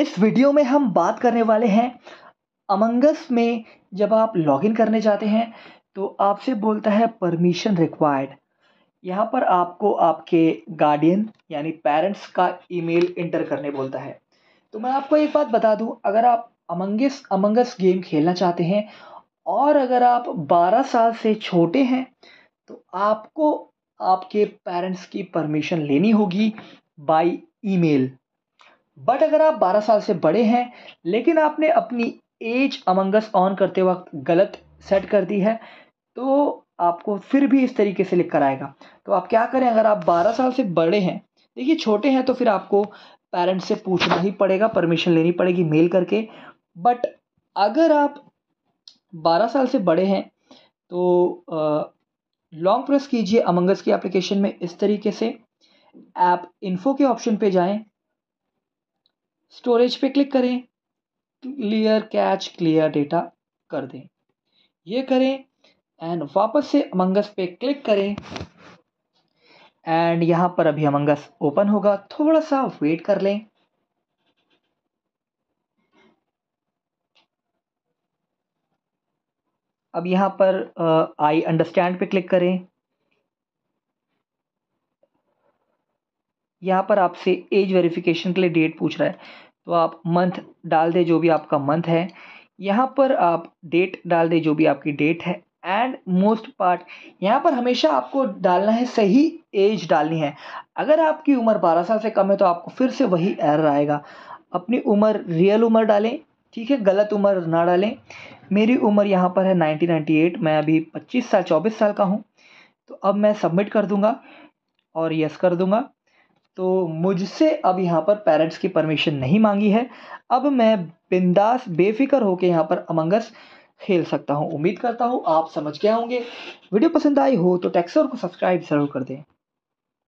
इस वीडियो में हम बात करने वाले हैं अमंगस में जब आप लॉगिन करने जाते हैं तो आपसे बोलता है परमिशन रिक्वायर्ड यहाँ पर आपको आपके गार्डियन यानी पेरेंट्स का ईमेल इंटर करने बोलता है तो मैं आपको एक बात बता दूं अगर आप अमंगस अमंगस गेम खेलना चाहते हैं और अगर आप 12 साल से छोटे हैं तो आपको आपके पेरेंट्स की परमिशन लेनी होगी बाय ईमेल बट अगर आप 12 साल से बड़े हैं लेकिन आपने अपनी एज अमंगस ऑन करते वक्त गलत सेट कर दी है तो आपको फिर भी इस तरीके से लिख कर आएगा तो आप क्या करें अगर आप 12 साल से बड़े हैं देखिए छोटे हैं तो फिर आपको पेरेंट्स से पूछना ही पड़ेगा परमिशन लेनी पड़ेगी मेल करके बट अगर आप 12 साल से बड़े हैं तो लॉन्ग प्रेस कीजिए अमंगस की एप्लीकेशन में इस तरीके से आप इन्फो के ऑप्शन पे जाएं स्टोरेज पे क्लिक करें क्लियर कैच क्लियर डेटा कर दें ये करें एंड वापस से अमंगस पे क्लिक करें एंड यहाँ पर अभी अमंगस ओपन होगा थोड़ा सा वेट कर लें अब यहाँ पर आई uh, अंडरस्टैंड पे क्लिक करें यहाँ पर आपसे एज वेरिफिकेशन के लिए डेट पूछ रहा है तो आप मंथ डाल दें जो भी आपका मंथ है यहाँ पर आप डेट डाल दें जो भी आपकी डेट है एंड मोस्ट पार्ट यहाँ पर हमेशा आपको डालना है सही एज डालनी है अगर आपकी उम्र 12 साल से कम है तो आपको फिर से वही एरर आएगा अपनी उम्र रियल उम्र डालें ठीक है गलत उम्र ना डालें मेरी उम्र यहाँ पर है 1998 मैं अभी 25 साल 24 साल का हूँ तो अब मैं सबमिट कर दूँगा और यस कर दूँगा तो मुझसे अब यहाँ पर पेरेंट्स की परमिशन नहीं मांगी है अब मैं बिंदास बेफिक्र होकर यहाँ पर अमंगस खेल सकता हूँ उम्मीद करता हूँ आप समझ गए होंगे वीडियो पसंद आई हो तो टेक्सर को सब्सक्राइब ज़रूर कर दें